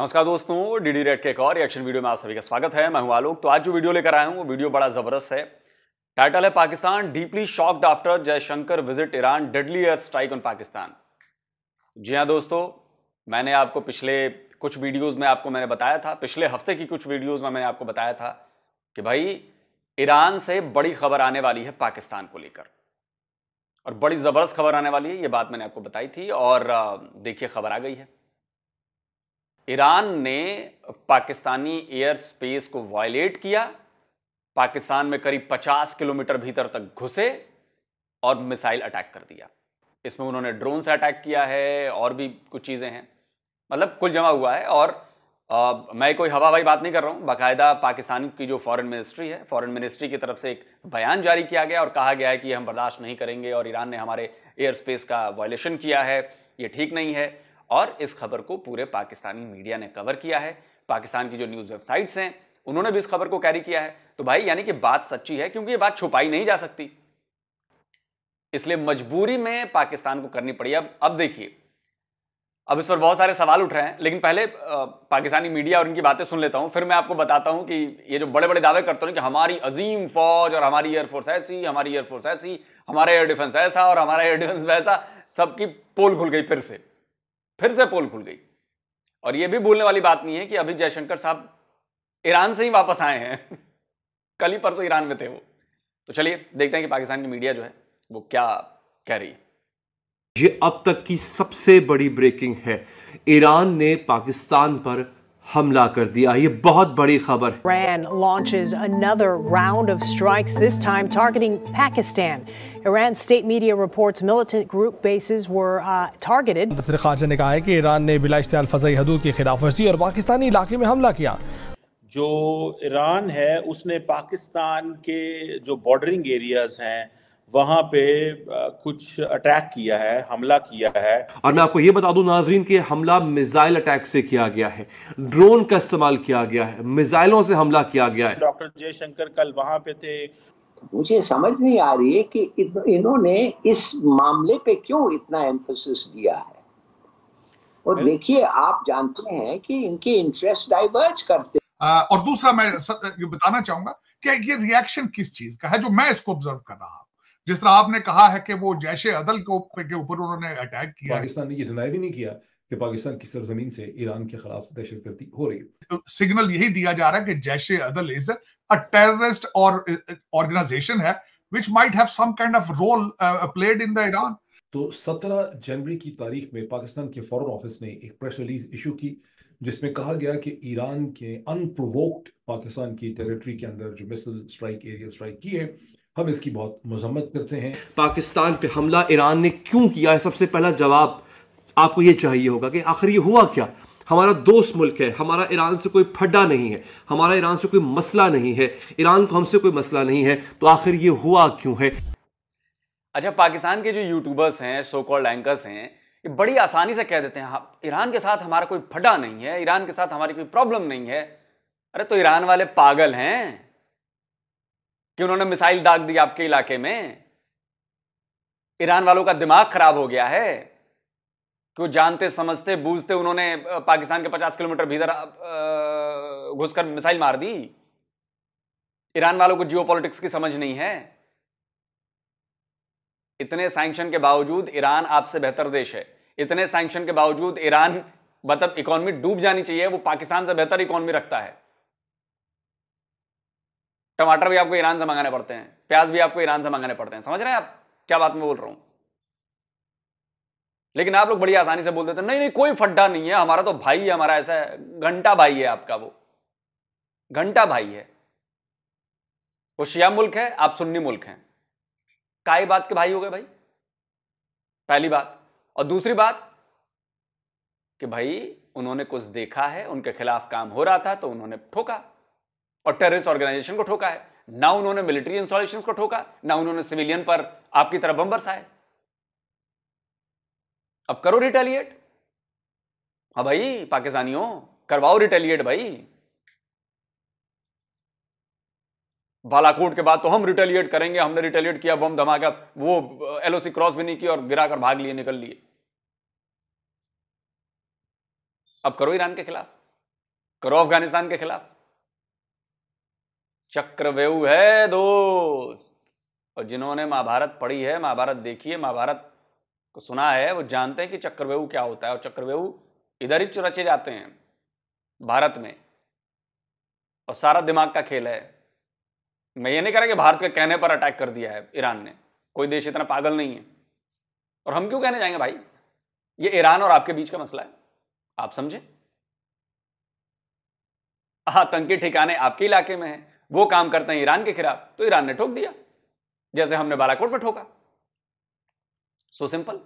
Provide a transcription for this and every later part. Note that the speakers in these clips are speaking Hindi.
नमस्कार दोस्तों डी डी रेड के एक और रिएक्शन वीडियो में आप सभी का स्वागत है मैं हूं आलोक तो आज जो वीडियो लेकर आया हूं वो वीडियो बड़ा जबरदस्त है टाइटल है Pakistan deeply shocked after Jaishankar visit Iran deadly air strike on Pakistan जी हाँ दोस्तों मैंने आपको पिछले कुछ वीडियोज में आपको मैंने बताया था पिछले हफ्ते की कुछ वीडियोज में मैंने आपको बताया था कि भाई ईरान से बड़ी खबर आने वाली है पाकिस्तान को लेकर और बड़ी ज़बरदस्त खबर आने वाली है ये बात मैंने आपको बताई थी और देखिए खबर आ गई है ईरान ने पाकिस्तानी एयर स्पेस को वायलेट किया पाकिस्तान में करीब 50 किलोमीटर भीतर तक घुसे और मिसाइल अटैक कर दिया इसमें उन्होंने ड्रोन से अटैक किया है और भी कुछ चीज़ें हैं मतलब कुल जमा हुआ है और आ, मैं कोई हवा हवाई बात नहीं कर रहा हूँ बाकायदा पाकिस्तान की जो फॉरेन मिनिस्ट्री है फॉरेन मिनिस्ट्री की तरफ से एक बयान जारी किया गया और कहा गया है कि हम बर्दाश्त नहीं करेंगे और ईरान ने हमारे एयर स्पेस का वायलेशन किया है ये ठीक नहीं है और इस खबर को पूरे पाकिस्तानी मीडिया ने कवर किया है पाकिस्तान की जो न्यूज़ वेबसाइट्स हैं उन्होंने भी इस खबर को कैरी किया है तो भाई यानी कि बात सच्ची है क्योंकि ये बात छुपाई नहीं जा सकती इसलिए मजबूरी में पाकिस्तान को करनी पड़ी अब अब देखिए अब इस पर बहुत सारे सवाल उठ रहे हैं लेकिन पहले पाकिस्तानी मीडिया और इनकी बातें सुन लेता हूं फिर मैं आपको बताता हूं कि ये जो बड़े बड़े दावे करते हैं कि हमारी अजीम फौज और हमारी एयरफोर्स ऐसी हमारी एयरफोर्स ऐसी हमारा एयर डिफेंस ऐसा और हमारा एयर डिफेंस वैसा सबकी पोल खुल गई फिर से फिर से पोल खुल गई और यह भी भूलने वाली बात नहीं है कि अभी जयशंकर साहब ईरान से ही वापस आए हैं कल ही परसों ईरान में थे वो तो चलिए देखते हैं कि पाकिस्तान की मीडिया जो है वो क्या कह रही है ये अब तक की सबसे बड़ी ब्रेकिंग है ईरान ने पाकिस्तान पर हमला कर दिया ये बहुत बड़ी खबर Iran launches another round of strikes this time targeting Pakistan. Iran's state media reports militant group bases were uh, targeted. वजीर खारजा ने कहा है कि ईरान ने बिला इश्तियाल फजाई हदूद की खिलाफ वर्जी और पाकिस्तानी इलाके में हमला किया जो ईरान है उसने पाकिस्तान के जो बॉर्डरिंग एरियाज हैं वहाँ पे कुछ अटैक किया है हमला किया है और मैं आपको ये बता दूं नाजरीन कि हमला मिसाइल अटैक से किया गया है ड्रोन का इस्तेमाल किया गया है मिसाइलों से हमला किया गया है डॉक्टर जयशंकर कल वहाँ पे थे मुझे समझ नहीं आ रही है कि इन्होंने इस मामले पे क्यों इतना एम्फोसिस दिया है और देखिए आप जानते हैं कि इनके इंटरेस्ट डाइवर्ज करते आ, और दूसरा मैं बताना चाहूंगा कि ये रिएक्शन किस चीज का है जो मैं इसको ऑब्जर्व कर रहा हूं जिस तरह आपने कहा है कि वो जैश अदल के ऊपर उन्होंने अटैक किया पाकिस्तान ने ये डिनाई भी नहीं किया कि पाकिस्तान की सरजमीन से ईरान के खिलाफ दहशत गर्दी हो रही है सिग्नल तो यही दिया जा रहा है कि Jaish Adl is a terrorist और ऑर्गेनाइजेशन है which might have some kind of role played in the Iran तो 17 जनवरी की तारीख में पाकिस्तान के फॉरेन ऑफिस ने एक प्रेस रिलीज इशू की जिसमें कहा गया कि ईरान के अनप्रोवोक्ड पाकिस्तान की टेरिटरी के अंदर जो मिसल स्ट्राइक एरिया स्ट्राइक की है हम इसकी बहुत मजम्मत करते हैं पाकिस्तान पे हमला ईरान ने क्यों किया है सबसे पहला जवाब आपको ये चाहिए होगा कि आखिर ये हुआ क्या हमारा दोस्त मुल्क है हमारा ईरान से कोई फड्डा नहीं है हमारा ईरान से कोई मसला नहीं है ईरान को हमसे कोई मसला नहीं है तो आखिर ये हुआ क्यों है अच्छा पाकिस्तान के जो यूट्यूबर्स हैं सो कॉल्ड एंकर्स हैं ये बड़ी आसानी से कह देते हैं हाँ, ईरान के साथ हमारा कोई फटा नहीं है ईरान के साथ हमारी कोई प्रॉब्लम नहीं है अरे तो ईरान वाले पागल हैं कि उन्होंने मिसाइल दाग दी आपके इलाके में ईरान वालों का दिमाग खराब हो गया है कि वो जानते समझते बूझते उन्होंने पाकिस्तान के 50 किलोमीटर भीतर घुसकर मिसाइल मार दी ईरान वालों को जियो की समझ नहीं है इतने सैंक्शन के बावजूद ईरान आपसे बेहतर देश है इतने सैंक्शन के बावजूद ईरान मतलब इकोनॉमी डूब जानी चाहिए वो पाकिस्तान से बेहतर इकोनॉमी रखता है टमाटर भी आपको ईरान से मंगाने पड़ते हैं प्याज भी आपको ईरान से मंगाने पड़ते हैं समझ रहे हैं आप क्या बात में बोल रहा हूं लेकिन आप लोग बड़ी आसानी से बोल देते नहीं नहीं कोई फड्डा नहीं है हमारा तो भाई है हमारा ऐसा है घंटा भाई है आपका वो घंटा भाई है वो शिया मुल्क है आप सुन्नी मुल्क हैं काई बात के भाई हो गए भाई पहली बात और दूसरी बात कि भाई उन्होंने कुछ देखा है उनके खिलाफ काम हो रहा था तो उन्होंने ठोका और टेररिस्ट ऑर्गेनाइजेशन को ठोका है ना उन्होंने मिलिट्री इंस्टॉलेशन को ठोका ना उन्होंने सिविलियन पर आपकी तरफ बम बरसाए अब करो रिटेलिएट हाँ भाई पाकिस्तानियों करवाओ रिटेलिएट भाई बालाकोट के बाद तो हम रिटेलिएट करेंगे हमने रिटेलिएट किया बम धमाका वो एलओसी क्रॉस भी नहीं किया और गिरा कर भाग लिए निकल लिए अब करो ईरान के खिलाफ करो अफगानिस्तान के खिलाफ चक्रव्यूह है दोस्त और जिन्होंने महाभारत पढ़ी है महाभारत देखी है महाभारत को सुना है वो जानते हैं कि चक्रव्यूह क्या होता है और चक्रव्यूह इधर ही रचे जाते हैं भारत में और सारा दिमाग का खेल है मैं ये नहीं कह रहा कि भारत के कहने पर अटैक कर दिया है ईरान ने कोई देश इतना पागल नहीं है और हम क्यों कहने जाएंगे भाई ये ईरान और आपके बीच का मसला है आप समझे आतंकी ठिकाने आपके इलाके में है वो काम करते हैं ईरान के खिलाफ तो ईरान ने ठोक दिया जैसे हमने बालाकोट में ठोका सो सिंपल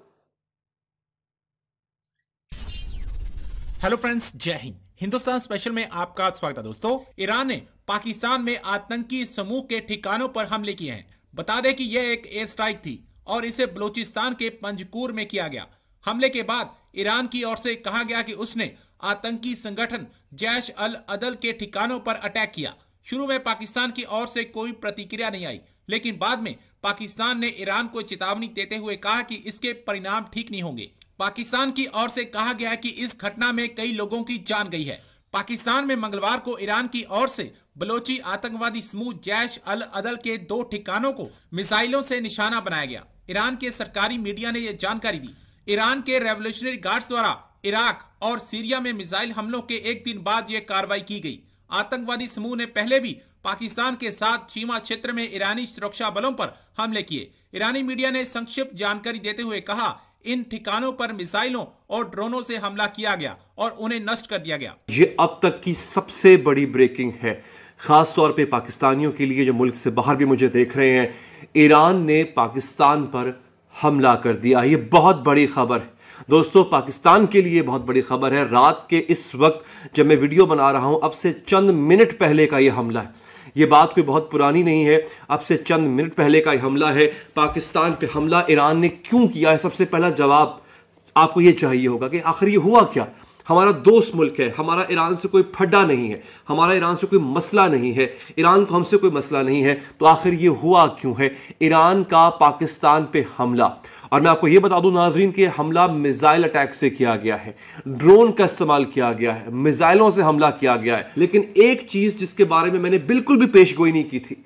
हेलो फ्रेंड्स जय हिंद हिंदुस्तान स्पेशल में आपका स्वागत है दोस्तों ईरान ने पाकिस्तान में आतंकी समूह के ठिकानों पर हमले किए हैं बता दें कि यह एक एयर स्ट्राइक थी और इसे बलूचिस्तान के पंजकूर में किया गया हमले के बाद ईरान की ओर से कहा गया कि उसने आतंकी संगठन जैश अल अदल के ठिकानों पर अटैक किया शुरू में पाकिस्तान की ओर से कोई प्रतिक्रिया नहीं आई लेकिन बाद में पाकिस्तान ने ईरान को चेतावनी देते हुए कहा कि इसके परिणाम ठीक नहीं होंगे पाकिस्तान की ओर से कहा गया कि इस घटना में कई लोगों की जान गई है पाकिस्तान में मंगलवार को ईरान की ओर से बलोची आतंकवादी समूह जैश अल अदल के दो ठिकानों को मिसाइलों से निशाना बनाया गया ईरान के सरकारी मीडिया ने यह जानकारी दी ईरान के रेवोल्यूशनरी गार्ड्स द्वारा इराक और सीरिया में मिसाइल हमलों के एक दिन बाद यह कार्रवाई की गई आतंकवादी समूह ने पहले भी पाकिस्तान के साथ सीमा क्षेत्र में ईरानी सुरक्षा बलों पर हमले किए ईरानी मीडिया ने संक्षिप्त जानकारी देते हुए कहा इन ठिकानों पर मिसाइलों और ड्रोनों से हमला किया गया और उन्हें नष्ट कर दिया गया ये अब तक की सबसे बड़ी ब्रेकिंग है खास तौर पे पाकिस्तानियों के लिए जो मुल्क से बाहर भी मुझे देख रहे हैं ईरान ने पाकिस्तान पर हमला कर दिया ये बहुत बड़ी खबर है दोस्तों पाकिस्तान के लिए बहुत बड़ी खबर है रात के इस वक्त जब मैं वीडियो बना रहा हूं अब से चंद मिनट पहले का यह हमला है ये बात कोई बहुत पुरानी नहीं है अब से चंद मिनट पहले का हमला है पाकिस्तान पे हमला ईरान ने क्यों किया है सबसे पहला जवाब आपको ये चाहिए होगा कि आखिर ये हुआ क्या हमारा दोस्त मुल्क है हमारा ईरान से कोई फड्डा नहीं है हमारा ईरान से कोई मसला नहीं है ईरान को हमसे कोई मसला नहीं है तो आखिर ये हुआ क्यों है ईरान का पाकिस्तान पे हमला और मैं आपको यह बता दूं नाजरीन कि हमला मिसाइल अटैक से किया गया है ड्रोन का इस्तेमाल किया गया है मिसाइलों से हमला किया गया है लेकिन एक चीज जिसके बारे में मैंने बिल्कुल भी पेश गोई नहीं की थी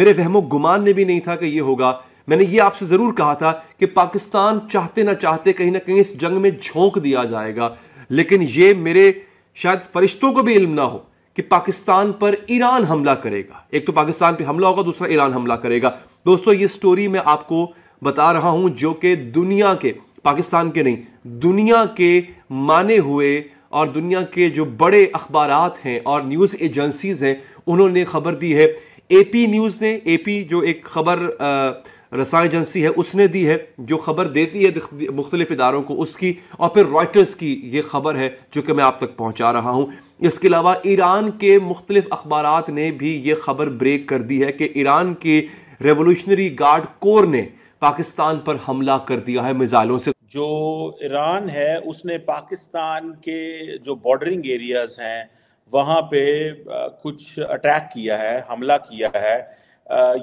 मेरे वहमो गुमान ने भी नहीं था कि यह होगा मैंने ये आपसे ज़रूर कहा था कि पाकिस्तान चाहते ना चाहते कहीं ना कहीं इस जंग में झोंक दिया जाएगा लेकिन ये मेरे शायद फरिश्तों को भी इल्म ना हो कि पाकिस्तान पर ईरान हमला करेगा एक तो पाकिस्तान पे हमला होगा दूसरा ईरान हमला करेगा दोस्तों ये स्टोरी मैं आपको बता रहा हूं जो कि दुनिया के पाकिस्तान के नहीं दुनिया के माने हुए और दुनिया के जो बड़े अखबार हैं और न्यूज़ एजेंसीज़ हैं उन्होंने खबर दी है एपी न्यूज़ ने एपी जो एक खबर रसाई एजेंसी है उसने दी है जो खबर देती है मुख्तलिफ इदारों को उसकी और फिर रॉयटर्स की ये खबर है जो कि मैं आप तक पहुँचा रहा हूँ इसके अलावा ईरान के मुख्तलिफ अखबार ने भी ये खबर ब्रेक कर दी है कि ईरान के रेवोल्यूशनरी गार्ड कोर ने पाकिस्तान पर हमला कर दिया है मिज़ाइलों से जो ईरान है उसने पाकिस्तान के जो बॉर्डरिंग एरियाज़ हैं वहाँ पे कुछ अटैक किया है हमला किया है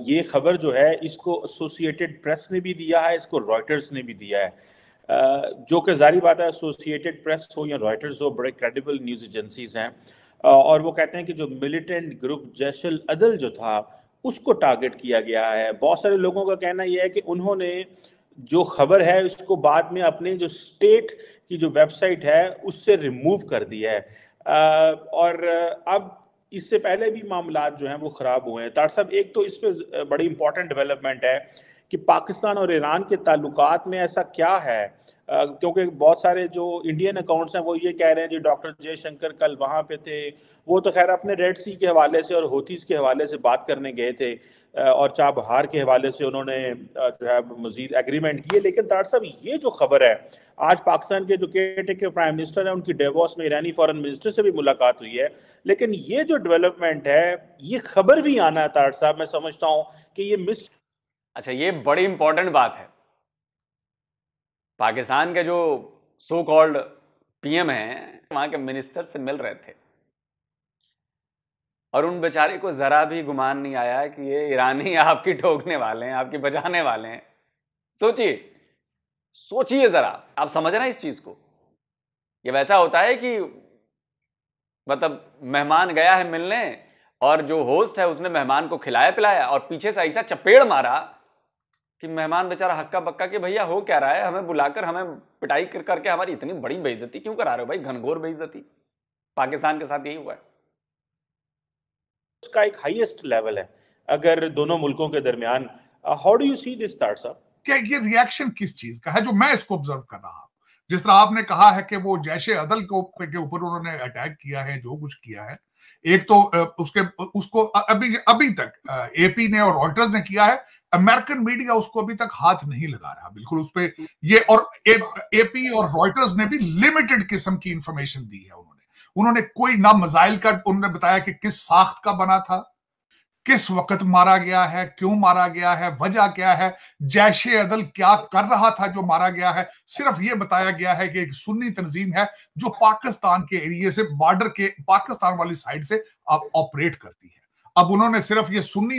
ये खबर जो है इसको एसोसिएटेड प्रेस ने भी दिया है इसको रॉयटर्स ने भी दिया है जो कि जारी बात है एसोसिएटेड प्रेस हो या रॉयटर्स हो बड़े क्रेडिबल न्यूज़ एजेंसीज हैं और वो कहते हैं कि जो मिलिटेंट ग्रुप जैशल अदल जो था उसको टारगेट किया गया है बहुत सारे लोगों का कहना यह है कि उन्होंने जो खबर है उसको बाद में अपने जो स्टेट की जो वेबसाइट है उससे रिमूव कर दिया है और अब इससे पहले भी मामला जो हैं वो ख़राब हुए हैं तार साहब एक तो इस पर बड़ी इंपॉर्टेंट डेवलपमेंट है कि पाकिस्तान और ईरान के ताल्लुकात में ऐसा क्या है क्योंकि बहुत सारे जो इंडियन अकाउंट्स हैं वो ये कह रहे हैं जी डॉक्टर जयशंकर कल वहाँ पे थे वो तो खैर अपने रेड सी के हवाले से और होतीस के हवाले से बात करने गए थे और चाबहार के हवाले से उन्होंने जो है मजीद एग्रीमेंट किए लेकिन तार साहब ये जो खबर है आज पाकिस्तान के जो के टेक के प्राइम मिनिस्टर हैं उनकी डेवोस में ईरानी फॉरन मिनिस्टर से भी मुलाकात हुई है लेकिन ये जो डेवलपमेंट है ये खबर भी आना है तार साहब मैं समझता हूँ कि ये मिस अच्छा ये बड़ी इंपॉर्टेंट बात है पाकिस्तान के जो सो कॉल्ड पीएम हैं वहां के मिनिस्टर से मिल रहे थे और उन बेचारे को ज़रा भी गुमान नहीं आया कि ये ईरानी आपकी ठोकने वाले हैं आपकी बचाने वाले हैं सोचिए सोचिए ज़रा आप समझ रहे हैं इस चीज़ को ये वैसा होता है कि मतलब मेहमान गया है मिलने और जो होस्ट है उसने मेहमान को खिलाया पिलाया और पीछे से ऐसा चपेड़ मारा कि मेहमान बेचारा हक्का बक्का कि भैया हो क्या रहा है हमें बुलाकर हमें पिटाई कर करके हमारी इतनी बड़ी बेइज्जती क्यों करा रहे हो भाई घनघोर बेइज्जती पाकिस्तान के साथ यही हुआ है उसका एक हाईएस्ट लेवल है अगर दोनों मुल्कों के दरमियान how do you see this start sir क्या ये रिएक्शन किस चीज का है जो मैं इसको ऑब्जर्व कर रहा हूं जिस तरह आपने कहा है कि वो जैश अदल के ऊपर उन्होंने अटैक किया है जो कुछ किया है एक तो uh, उसके उसको अभी अभी तक एपी uh, ने और रॉयटर्स ने किया है अमेरिकन मीडिया उसको अभी तक हाथ नहीं लगा रहा बिल्कुल उस पर ये और ए, एपी और रॉयटर्स ने भी लिमिटेड किस्म की इंफॉर्मेशन दी है उन्होंने उन्होंने कोई ना मजाइल का उन्होंने बताया कि किस साख्त का बना था किस वक्त मारा गया है क्यों मारा गया है वजह क्या है जैश अदल क्या कर रहा था जो मारा गया है सिर्फ ये बताया गया है कि एक सुन्नी तंजीम है जो पाकिस्तान के एरिए से बॉर्डर के पाकिस्तान वाली साइड से ऑपरेट करती है अब उन्होंने सिर्फ ये सुन्नी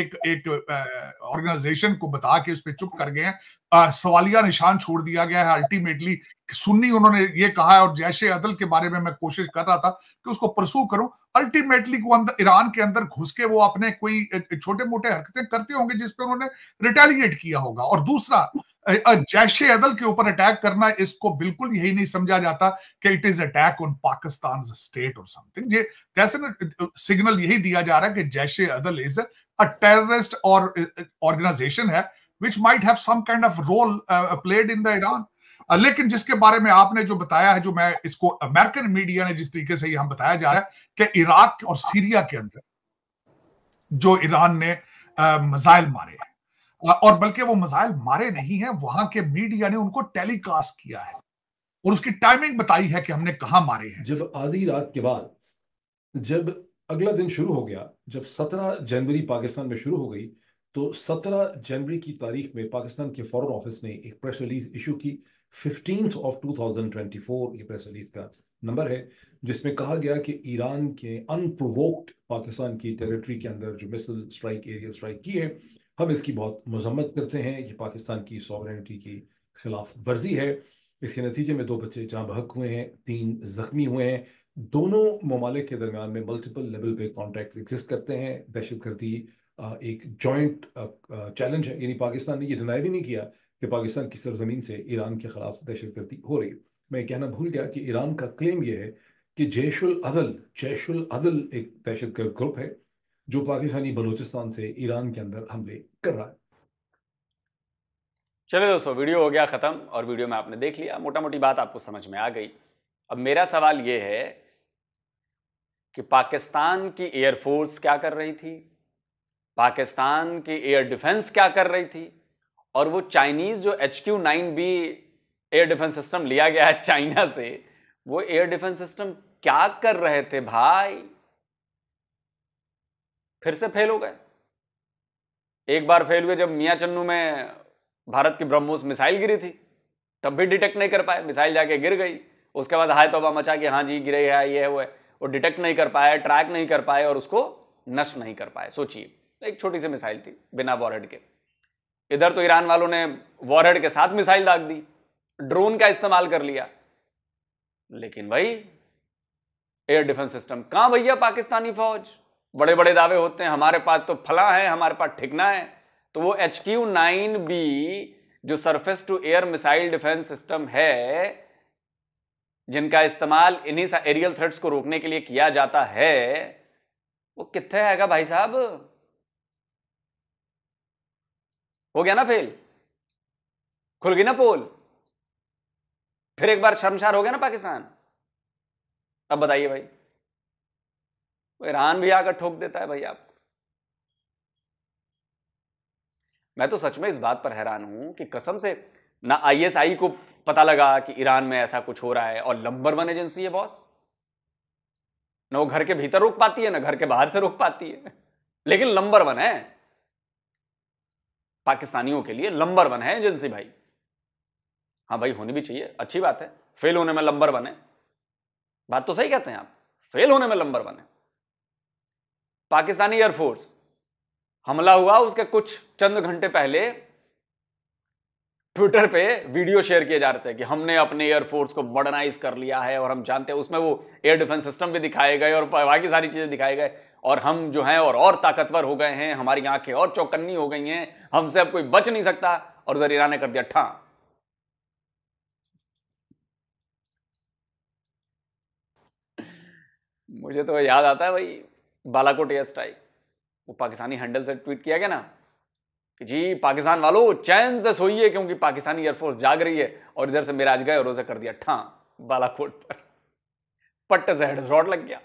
एक एक ऑर्गेनाइजेशन को बता के उस पर चुप कर गए हैं सवालिया निशान छोड़ दिया गया है अल्टीमेटली सुन्नी उन्होंने ये कहा है और जैश अदल के बारे में मैं कोशिश कर रहा था कि उसको परसू करूं अल्टीमेटली वो अंदर ईरान के अंदर घुस के वो अपने कोई छोटे मोटे हरकतें करते होंगे जिसपे उन्होंने रिटेलिएट किया होगा और दूसरा जैश अदल के ऊपर अटैक करना इसको बिल्कुल यही नहीं समझा जाता कि it is attack on Pakistan state और समथिंग ये कैसे सिग्नल यही दिया जा रहा है कि Jaish Adl is a terrorist और ऑर्गेनाइजेशन है which might have some kind of role played in the Iran लेकिन जिसके बारे में आपने जो बताया है जो मैं इसको अमेरिकन मीडिया ने जिस तरीके से हम बताया जा रहा है कि इराक और सीरिया के अंदर जो ईरान ने मिसाइल मारे हैं और बल्कि वो मिसाइल मारे नहीं है वहां के मीडिया ने उनको टेलीकास्ट किया है और उसकी टाइमिंग बताई है कि हमने कहा मारे हैं जब आधी रात के बाद जब अगला दिन शुरू हो गया जब 17 जनवरी पाकिस्तान में शुरू हो गई तो 17 जनवरी की तारीख में पाकिस्तान के फॉरेन ऑफिस ने एक प्रेस रिलीज इशू की फिफ्टींथ ऑफ 2024 ये प्रेस रिलीज का नंबर है जिसमें कहा गया कि ईरान के अनप्रोवोक्ड पाकिस्तान की टेरिटरी के अंदर जो मिसल स्ट्राइक एरियल स्ट्राइक की है हम इसकी बहुत मजम्मत करते हैं ये पाकिस्तान की सॉवरिटी की खिलाफ वर्जी है इसके नतीजे में दो बच्चे जहाँ बहक हुए हैं तीन जख्मी हुए हैं दोनों ममालिक के दरमियान में मल्टीपल लेवल पे कॉन्टैक्ट एग्जिस्ट करते हैं दहशत गर्दी एक जॉइंट चैलेंज है यानी पाकिस्तान ने ये डिनाई भी नहीं किया कि पाकिस्तान की सरजमीन से ईरान के खिलाफ दहशत गर्दी हो रही है मैं कहना भूल गया कि ईरान का क्लेम यह है कि जैशुल अदल जैशुल अदल एक दहशत गर्द ग्रुप है जो पाकिस्तानी बलूचिस्तान से ईरान के अंदर हमले कर रहा है चले दोस्तों वीडियो हो गया ख़त्म और वीडियो में आपने देख लिया मोटा मोटी बात आपको समझ में आ गई अब मेरा सवाल यह है कि पाकिस्तान की एयरफोर्स क्या कर रही थी पाकिस्तान की एयर डिफेंस क्या कर रही थी और वो चाइनीज जो H Q nine B air defence system लिया गया है चाइना से वो एयर डिफेंस सिस्टम क्या कर रहे थे भाई फिर से फेल हो गए एक बार फेल हुए जब मियाँ चन्नू में भारत की ब्रह्मोस मिसाइल गिरी थी तब भी डिटेक्ट नहीं कर पाए मिसाइल जाके गिर गई उसके बाद हाय तोबा मचा कि हाँ जी गिरे है ये है वो है वो डिटेक्ट नहीं कर पाए ट्रैक नहीं कर पाए और उसको नष्ट नहीं कर पाए सोचिए एक छोटी सी मिसाइल थी बिना वॉरेंट के इधर तो ईरान वालों ने वॉरहेड के साथ मिसाइल दाग दी ड्रोन का इस्तेमाल कर लिया लेकिन भाई एयर डिफेंस सिस्टम कहां भैया पाकिस्तानी फौज बड़े बड़े दावे होते हैं हमारे पास तो फला है हमारे पास ठिकना है तो वो एच क्यू नाइन बी जो surface to air missile defence system है जिनका इस्तेमाल इन्हीं एरियल थ्रेट्स को रोकने के लिए किया जाता है वो कितने हैगा भाई साहब हो गया ना फेल खुल गई ना पोल फिर एक बार शर्मशार हो गया ना पाकिस्तान अब बताइए भाई ईरान भी आकर ठोक देता है भाई आपको मैं तो सच में इस बात पर हैरान हूं कि कसम से ना आईएसआई को पता लगा कि ईरान में ऐसा कुछ हो रहा है और लंबर वन एजेंसी है बॉस ना वो घर के भीतर रोक पाती है ना घर के बाहर से रोक पाती है लेकिन लंबर वन है पाकिस्तानियों के लिए लंबर वन है एजेंसी भाई हाँ भाई होनी भी चाहिए अच्छी बात है फेल होने में लंबर वन है बात तो सही कहते हैं आप फेल होने में लंबर वन है पाकिस्तानी एयरफोर्स हमला हुआ उसके कुछ चंद घंटे पहले ट्विटर पे वीडियो शेयर किए जा रहे थे कि हमने अपने एयरफोर्स को मॉडर्नाइज कर लिया है और हम जानते हैं उसमें वो एयर डिफेंस सिस्टम भी दिखाए गए और बाकी सारी चीज़ें दिखाई गए और हम जो हैं और और ताकतवर हो गए हैं हमारी आंखें और चौकन्नी हो गई हैं हमसे अब कोई बच नहीं सकता और उधर ईरान ने कर दिया ठा मुझे तो याद आता है भाई बालाकोट एयर स्ट्राइक वो पाकिस्तानी हैंडल से ट्वीट किया गया ना कि जी पाकिस्तान वालों चैन से सोइए क्योंकि पाकिस्तानी एयरफोर्स जाग रही है और इधर से मेरा गए और उसे कर दिया ठा बालाकोट पर पट्ट से हेड लग गया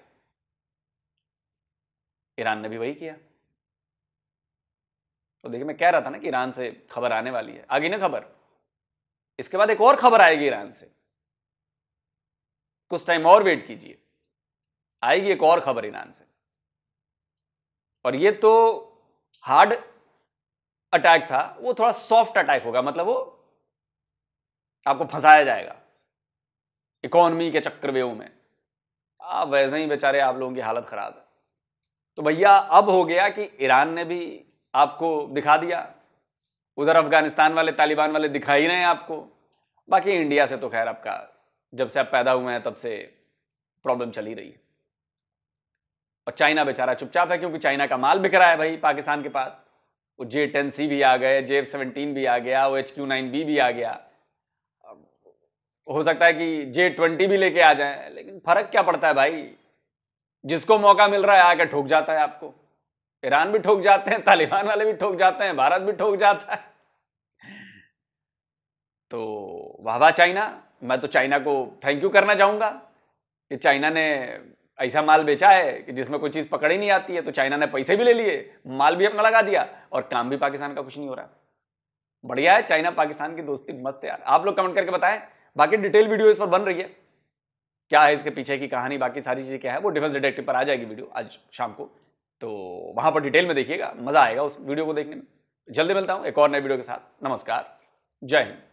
ईरान ने भी वही किया तो देखिए मैं कह रहा था ना कि ईरान से खबर आने वाली है आगे ना खबर इसके बाद एक और खबर आएगी ईरान से कुछ टाइम और वेट कीजिए आएगी एक और खबर ईरान से और ये तो हार्ड अटैक था वो थोड़ा सॉफ्ट अटैक होगा मतलब वो आपको फंसाया जाएगा इकोनॉमी के चक्रव्यूह में आप वैसे ही बेचारे आप लोगों की हालत खराब है तो भैया अब हो गया कि ईरान ने भी आपको दिखा दिया उधर अफगानिस्तान वाले तालिबान वाले दिखा ही रहे हैं आपको बाकी इंडिया से तो खैर आपका जब से आप पैदा हुए हैं तब से प्रॉब्लम चली रही है और चाइना बेचारा चुपचाप है क्योंकि चाइना का माल बिक रहा है भाई पाकिस्तान के पास वो जे टेन सी भी आ गए जे एफ सेवनटीन भी आ गया वो एच क्यू नाइन बी भी आ गया हो सकता है कि जे ट्वेंटी भी लेके आ जाए लेकिन फर्क क्या पड़ता है भाई जिसको मौका मिल रहा है आके ठोक जाता है आपको ईरान भी ठोक जाते हैं तालिबान वाले भी ठोक जाते हैं भारत भी ठोक जाता है तो वाह वाह चाइना मैं तो चाइना को थैंक यू करना चाहूंगा कि चाइना ने ऐसा माल बेचा है कि जिसमें कोई चीज़ पकड़ ही नहीं आती है तो चाइना ने पैसे भी ले लिए माल भी अपना लगा दिया और काम भी पाकिस्तान का कुछ नहीं हो रहा बढ़िया है चाइना पाकिस्तान की दोस्ती मस्त यार आप लोग कमेंट करके बताएं बाकी डिटेल वीडियो इस पर बन रही है क्या है इसके पीछे की कहानी बाकी सारी चीज़ें क्या है वो डिफेंस डिटेक्टिव पर आ जाएगी वीडियो आज शाम को तो वहाँ पर डिटेल में देखिएगा मज़ा आएगा उस वीडियो को देखने में जल्दी मिलता हूँ एक और नए वीडियो के साथ नमस्कार जय हिंद